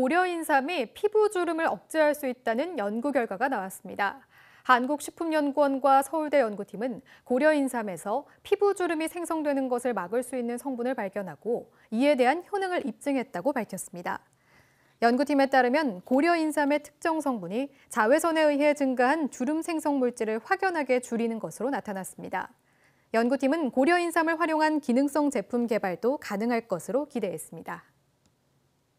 고려인삼이 피부 주름을 억제할 수 있다는 연구 결과가 나왔습니다. 한국식품연구원과 서울대 연구팀은 고려인삼에서 피부 주름이 생성되는 것을 막을 수 있는 성분을 발견하고 이에 대한 효능을 입증했다고 밝혔습니다. 연구팀에 따르면 고려인삼의 특정 성분이 자외선에 의해 증가한 주름 생성 물질을 확연하게 줄이는 것으로 나타났습니다. 연구팀은 고려인삼을 활용한 기능성 제품 개발도 가능할 것으로 기대했습니다.